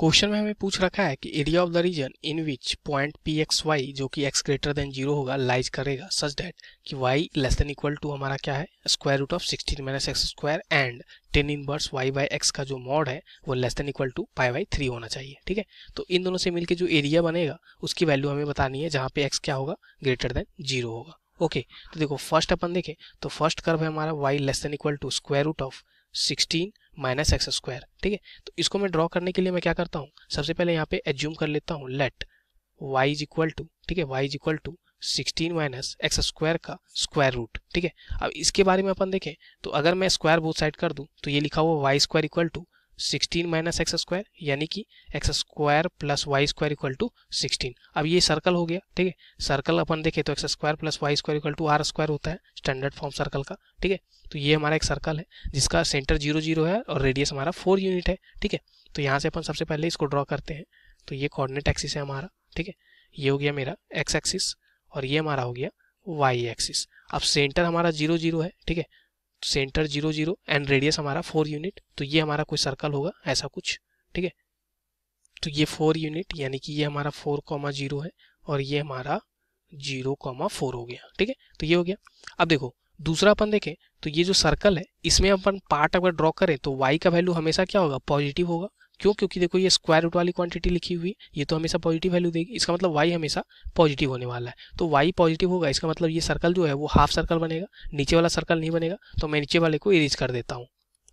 question में हमें पूछ रखा है कि area of the region in which point P X Y जो कि एक्स ग्रेटर देन जीरो होगा लाइज करेगा सच डेट कि Y less than equal to हमारा क्या है square root of sixteen minus x square and tan inverse Y by X का जो मॉड है वो less than equal to pi by three होना चाहिए ठीक है तो इन दोनों से मिलकर जो एरिया बनेगा उसकी वैल्यू हमें बतानी है जहाँ पे एक्स क्या होगा ग्रेटर देन जीरो होगा ओके okay, तो देखो फर्स्ट अपन देखें तो फर्स्ट कर्व है हमारा Y less than equal to square root of sixteen minus x square ठीक है तो इसको मैं ड्रॉ करने के लिए मैं क्या करता हूँ सबसे पहले यहाँ पे एज्यूम कर लेता हूँ let Y is equal to ठीक है Y is equal to sixteen minus x square का स्क्वायर रूट ठीक है अब इसके बारे में अपन देखें तो अगर मैं स्क्वायर बोथ साइड कर दूँ तो ये लिखा हुआ Y square equal to sixteen minus x square यानी कि X square plus Y square equal to sixteen अब ये सर्कल हो गया ठीक है सर्कल अपन देखें तो X square plus Y square equal to R square होता है स्टैंडर्ड फॉर्म सर्कल का ठीक है तो ये हमारा एक सर्कल है जिसका सेंटर जीरो जीरो है और रेडियस हमारा फोर यूनिट है ठीक है तो यहाँ से अपन सबसे पहले इसको ड्रॉ करते हैं तो ये कॉर्डिनेट एक्सिस है हमारा ठीक है ये हो गया मेरा एक्स एक्सिस और ये हमारा हो गया वाई एक्सिस अब सेंटर हमारा जीरो जीरो है ठीक है centre zero zero and radius हमारा फोर यूनिट तो ये हमारा कोई सर्कल होगा ऐसा कुछ ठीक है तो ये फोर यूनिट यानी कि ये हमारा फोर कॉमा जीरो है और ये हमारा जीरो कॉमा फोर हो गया ठीक है तो ये हो गया अब देखो दूसरा अपन देखें तो ये जो सर्कल है इसमें अपन पार्ट अगर ड्रॉ करें तो वाई का वैल्यू हमेशा क्या होगा पॉजिटिव होगा क्यों क्योंकि देखो ये स्क्वायर रूट वाली क्वांटिटी लिखी हुई ये तो हमेशा पॉजिटिव वैल्यू देगी इसका मतलब वाई हमेशा पॉजिटिव होने वाला है तो वाई पॉजिटिव होगा इसका मतलब ये सर्कल जो है वो हाफ सर्कल बनेगा नीचे वाला सर्कल नहीं बनेगा तो मैं नीचे वाले को इरेज कर देता हूँ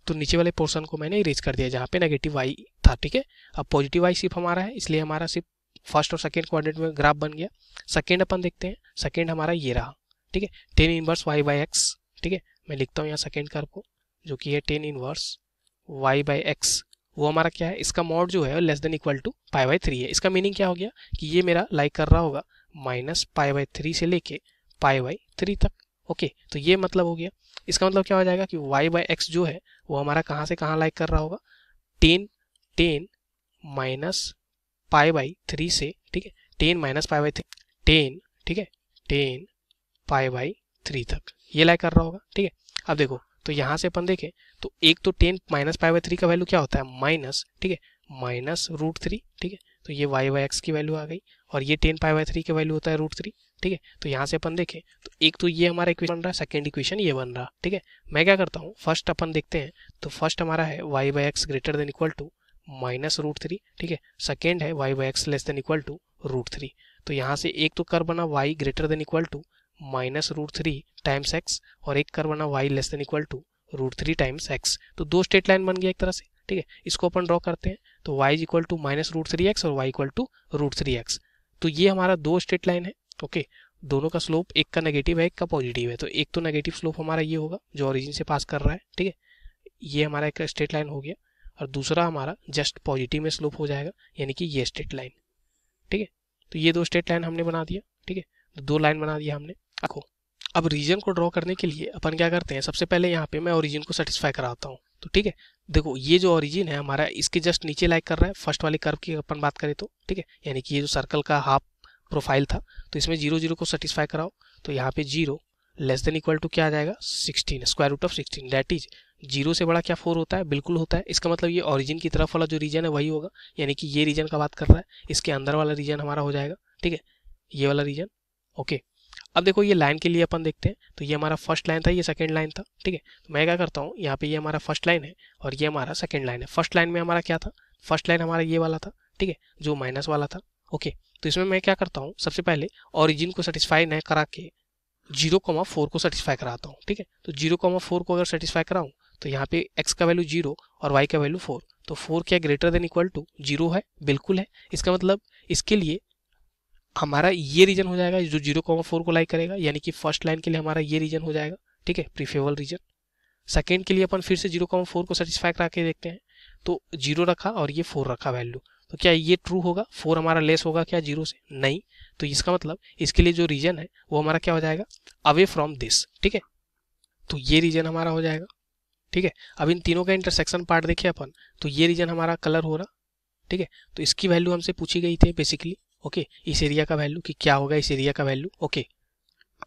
तो नीचे वाले पोर्सन को मैंने इरेज कर दिया जहाँ पे नेगेटिव वाई था ठीक है अब पॉजिटिव वाई सिर्फ हमारा है इसलिए हमारा सिर्फ फर्स्ट और सेकेंड क्वाड्रेंट में ग्राफ बन गया सेकेंड अपन देखते हैं सेकेंड हमारा ये रहा ठीक है tan inverse Y by X ठीक है मैं लिखता हूँ यहाँ सेकेंड कर्व को जो कि है tan inverse Y by X वो हमारा क्या है इसका मॉड जो है less than equal to pi by three है इसका मीनिंग क्या हो गया कि ये मेरा लाइक कर रहा होगा माइनस पाई बाई थ्री से लेके पाई बाई थ्री तक ओके तो ये मतलब हो गया इसका मतलब क्या हो जाएगा कि वाई बाई एक्स जो है वो हमारा कहाँ से कहाँ लाइक कर रहा होगा tan tan minus pi by three से ठीक है tan minus pi by three tan ठीक है टेन पाई बाई थ्री तक ये लाइक कर रहा होगा ठीक है अब देखो तो यहाँ से अपन देखें तो एक तो tan minus five by three का वैल्यू क्या होता है माइनस ठीक है माइनस रूट थ्री ठीक है तो ये वाई वाई एक्स की वैल्यू आ गई और ये टेन पाई बाई थ्री का वैल्यू होता है रूट थ्री ठीक है तो यहाँ से अपन देखें तो एक तो ये हमारा इक्वेशन बन रहा है सेकेंड इक्वेशन ये बन रहा ठीक है मैं क्या करता हूँ फर्स्ट अपन देखते हैं तो फर्स्ट हमारा है Y by X greater than equal to minus root three ठीक है सेकेंड है Y by X less than equal to root three तो यहाँ से एक तो कर बना Y greater than equal to minus root three times X और एक कर बना Y less than equal to root three times X तो दो स्टेट लाइन बन गया एक तरह से ठीक है इसको अपन ड्रॉ करते हैं तो Y is equal to minus root three X और Y equal to root three X तो ये हमारा दो स्टेट लाइन है ओके दोनों का स्लोप एक का नेगेटिव है एक का पॉजिटिव है तो एक तो नेगेटिव स्लोप हमारा ये होगा जो ऑरिजिन से पास कर रहा है ठीक है ये हमारा एक स्ट्रेट लाइन हो गया और दूसरा हमारा जस्ट पॉजिटिव में स्लोप हो जाएगा यानी कि ये स्ट्रेट लाइन ठीक है तो ये दो स्ट्रेट लाइन हमने बना दिया ठीक है दो लाइन बना दिया हमने देखो अब रीजन को ड्रॉ करने के लिए अपन क्या करते हैं सबसे पहले यहाँ पे मैं ओरिजिन को सेटिस्फाई कराता हूँ तो ठीक है देखो ये जो ओरिजिन है हमारा इसके जस्ट नीचे लाइक कर रहा है फर्स्ट वाले कर्व की अपन बात करें तो ठीक है यानी कि ये जो सर्कल का हाफ प्रोफाइल था तो इसमें जीरो जीरो को सेटिस्फाई कराओ तो यहाँ पे zero less than equal to क्या आ जाएगा sixteen square root of sixteen that is zero से बड़ा क्या फोर होता है बिल्कुल होता है इसका मतलब ये ऑरिजिन की तरफ वाला जो रीजन है वही होगा यानी कि ये रीजन का बात कर रहा है इसके अंदर वाला रीजन हमारा हो जाएगा ठीक है ये वाला रीजन ओके अब देखो ये लाइन के लिए अपन देखते हैं तो ये हमारा फर्स्ट लाइन था ये सेकंड लाइन था ठीक है तो मैं क्या करता हूँ यहाँ पे ये हमारा फर्स्ट लाइन है और ये हमारा सेकंड लाइन है फर्स्ट लाइन में हमारा क्या था फर्स्ट लाइन हमारा ये वाला था ठीक है जो माइनस वाला था ओके तो इसमें मैं क्या करता हूँ सबसे पहले ऑरिजिन को सेटिस्फाई न करा के जीरो कोमा फोर को सेटिस्फाई कराता हूँ ठीक है तो जीरो कोमा फोर को अगर सेटिस्फाई कराऊँ तो यहाँ पे एक्स का वैल्यू जीरो और वाई का वैल्यू फोर तो फोर क्या greater than equal to zero है बिल्कुल है इसका मतलब इसके लिए हमारा ये रीजन हो जाएगा जो जीरो कॉमा फोर को लाइक करेगा यानी कि फर्स्ट लाइन के लिए हमारा ये रीजन हो जाएगा ठीक है प्रीफेबल रीजन सेकेंड के लिए अपन फिर से जीरो कॉमा फोर को सेटिस्फाई करा के देखते हैं तो जीरो रखा और ये फोर रखा वैल्यू तो क्या ये ट्रू होगा फोर हमारा लेस होगा क्या जीरो से नहीं तो इसका मतलब इसके लिए जो रीजन है वो हमारा क्या हो जाएगा अवे फ्रॉम दिस ठीक है तो ये रीजन हमारा हो जाएगा ठीक है अब इन तीनों का इंटरसेक्शन पार्ट देखिए अपन तो ये रीजन हमारा कलर हो रहा ठीक है तो इसकी वैल्यू हमसे पूछी गई थी बेसिकली ओके इस एरिया का वैल्यू कि क्या होगा इस एरिया का वैल्यू ओके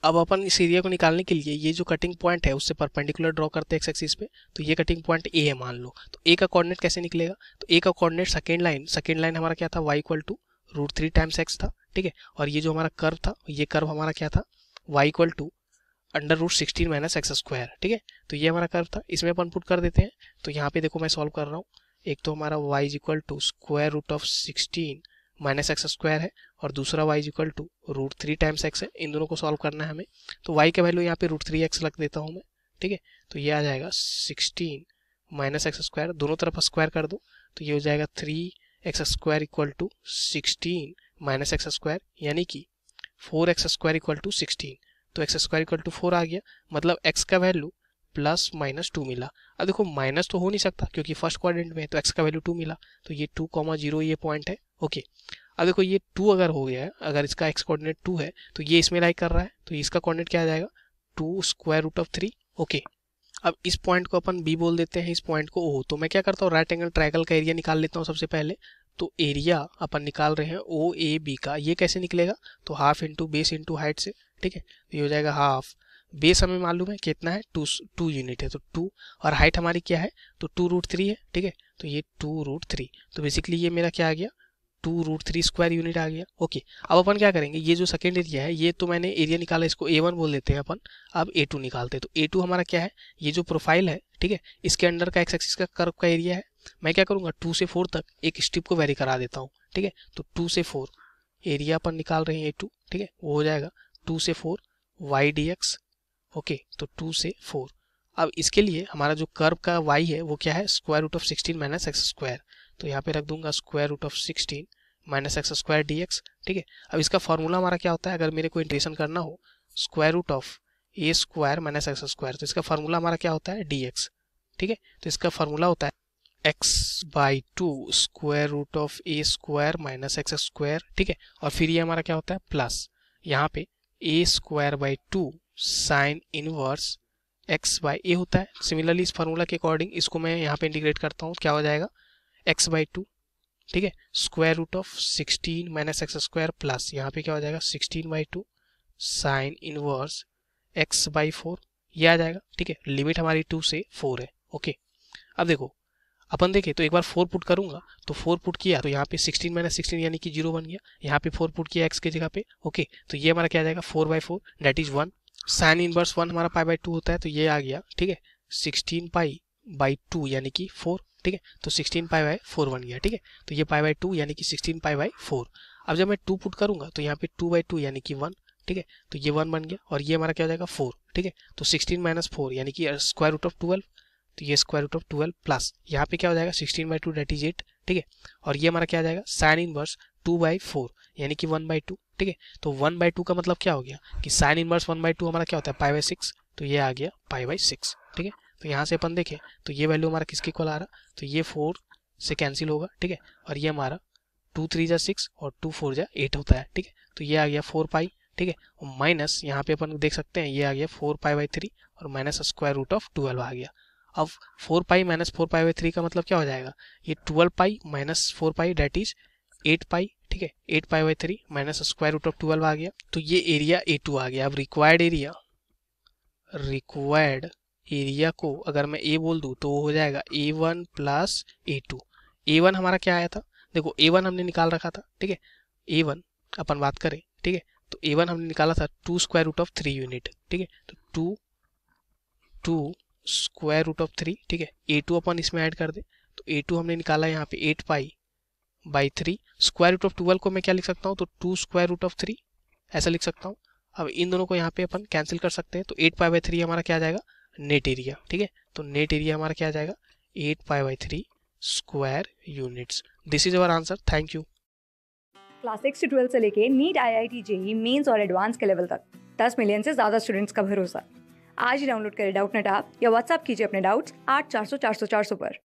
अब अपन इस एरिया को निकालने के लिए ये जो कटिंग पॉइंट है उससे परपेंडिकुलर ड्रॉ करते हैं एक्स एक्सिस पे तो ये कटिंग पॉइंट ए है मान लो तो ए का कोऑर्डिनेट कैसे निकलेगा तो ए का coordinate second line second line हमारा क्या था Y equal to root three times X था ठीक है और ये जो हमारा कर्व था ये कर्व हमारा क्या था Y equal to under root sixteen minus x square ठीक है तो ये हमारा कर्व था इसमें अपन पुट कर देते हैं तो यहाँ पे देखो मैं सॉल्व कर रहा हूँ एक तो हमारा Y is equal to square root of sixteen minus x square है और दूसरा Y equal to root three times X है इन दोनों को सॉल्व करना है हमें तो वाई का वैल्यू यहाँ पे रूट थ्री एक्स रख देता हूँ मैं ठीक है तो ये आ जाएगा सिक्सटीन माइनस एक्स स्क्वायर दोनों तरफ स्क्वायर कर दो तो ये हो जाएगा three X square equal to sixteen minus x square यानी कि four X square equal to sixteen तो X square equal to four आ गया मतलब एक्स का वैल्यू प्लस माइनस टू मिला अब देखो माइनस तो हो नहीं सकता क्योंकि फर्स्ट क्वाड्रेंट में तो एक्स का वैल्यू टू मिला तो ये टू कॉमा जीरो ये पॉइंट है ओके अब देखो ये टू अगर हो गया है अगर इसका एक्स कोऑर्डिनेट टू है तो ये इसमें लाइक कर रहा है तो इसका कोऑर्डिनेट क्या आ जाएगा two square root of three okay अब इस पॉइंट को अपन बी बोल देते हैं इस पॉइंट को ओ तो मैं क्या करता हूँ राइट एंगल ट्राइगल का एरिया निकाल लेता हूँ सबसे पहले तो एरिया अपन निकाल रहे हैं ओ ए बी का ये कैसे निकलेगा तो half into base into height से ठीक है तो ये हो जाएगा हाफ बेस हमें मालूम है कितना है टू टू यूनिट है तो टू और हाइट हमारी क्या है तो टू रूट थ्री है ठीक है तो ये टू रूट थ्री तो बेसिकली ये मेरा क्या आ गया two root three square unit आ गया ओके अब अपन क्या करेंगे ये जो सेकेंड एरिया है ये तो मैंने एरिया निकाला इसको ए वन बोल देते हैं अपन अब ए टू निकालते हैं तो ए टू हमारा क्या है ये जो प्रोफाइल है ठीक है इसके अंडर का एक्स एक्सिस का कर्व का एरिया है मैं क्या करूँगा टू से फोर तक एक स्टिप को वेरी करा देता हूँ ठीक है तो टू से फोर एरिया अपन निकाल रहे हैं ए टू ठीक है वो हो जाएगा टू से four Y D X okay तो टू से फोर अब इसके लिए हमारा जो कर्व का वाई है वो क्या है square root of sixteen minus x square तो यहाँ पे रख दूंगा square root of sixteen minus x square D X ठीक है अब इसका फॉर्मूला हमारा क्या होता है अगर मेरे को इंटीग्रेशन करना हो square root of A square minus x square तो इसका फार्मूला हमारा क्या होता है डी एक्स ठीक है तो इसका फार्मूला होता है X by two square root of A square minus x square ठीक है और फिर ये हमारा क्या होता है प्लस यहाँ पे A square by two sine inverse x by A होता है सिमिलरली इस फार्मूला के अकॉर्डिंग इसको मैं यहाँ पे इंटीग्रेट करता हूँ क्या हो जाएगा एक्स बाई टू ठीक है square root of sixteen minus x square plus यहाँ पे क्या हो जाएगा sixteen by two sine inverse x by four ये आ जाएगा ठीक है लिमिट हमारी टू से फोर है ओके अब देखो अपन देखें तो एक बार फोर पुट करूंगा तो फोर पुट किया तो यहाँ पे सिक्सटीन माइनस सिक्सटीन यानी कि जीरो बन गया यहाँ पे फोर पुट किया एक्स की जगह पे ओके तो ये हमारा क्या आ जाएगा four by four that is one sine inverse one हमारा पाई बाई टू होता है तो ये आ गया ठीक है सिक्सटीन पाई बाई टू यानी कि फोर ठीक है तो सिक्सटीन पाई बाई फोर बन गया ठीक है तो ये पाई बाई टू यानी कि सिक्सटीन पाई बाई फोर अब जब मैं टू पुट करूंगा तो यहाँ पे टू बाई टू यानी कि वन ठीक है तो ये वन बन गया और ये हमारा क्या हो जाएगा फोर ठीक है तो सिक्सटीन माइनस फोर यानी कि स्क्वायर रूट ऑफ ट्वेल्व तो ये square root of twelve plus यहाँ पे क्या हो जाएगा sixteen by two that is eight ठीक है और ये हमारा क्या आ जाएगा sine inverse two by four यानी कि वन बाई टू ठीक है तो वन बाई टू का मतलब क्या हो गया कि sine inverse one by two हमारा क्या होता है पाई बाई सिक्स तो ये आ गया पाई बाई सिक्स ठीक है तो यहाँ से अपन देखें तो ये वैल्यू हमारा किसके इक्वल आ रहा तो ये फोर से कैंसिल होगा ठीक है और ये हमारा टू थ्री जा सिक्स और टू फोर जा एट होता है ठीक है तो ये आ गया फोर पाई ठीक है और माइनस यहाँ पे अपन देख सकते हैं ये आ गया फोर पाई बाई थ्री और minus square root of twelve आ गया अब four pi minus four pi by three का मतलब क्या हो जाएगा ये twelve pi minus four pi that is eight pi ठीक है eight pi by three minus square root of twelve आ गया तो ये एरिया ए टू आ गया अब रिक्वायर्ड एरिया रिक्वायर्ड एरिया को अगर मैं ए बोल दूँ तो वो हो जाएगा A one plus A two A one हमारा क्या आया था देखो ए वन हमने निकाल रखा था ठीक है ए वन अपन बात करें ठीक है तो ए वन हमने निकाला था two square root of three unit ठीक है तो two two square root of three ठीक है ए टू अपन इसमें ऐड कर दे तो ए टू हमने निकाला यहाँ पे eight pi by three square root of twelve को मैं क्या लिख सकता हूँ तो two square root of three ऐसा लिख सकता हूँ अब इन दोनों को यहाँ पे अपन कैंसिल कर सकते हैं तो एट पाई बाई थ्री हमारा क्या आ जाएगा नेट एरिया ठीक है तो नेट एरिया हमारा क्या आ जाएगा eight pi by three square units this is our answer thank you class six से ट्वेल्थ से लेके NEET I I T JEE mains और एडवांस के लेवल तक दस मिलियन से ज़्यादा स्टूडेंट्स का भरोसा आज ही डाउनलोड करें डाउट नेट ऐप या व्हाट्सअप कीजिए अपने डाउट्स आठ चार सौ चार सौ चार सौ पर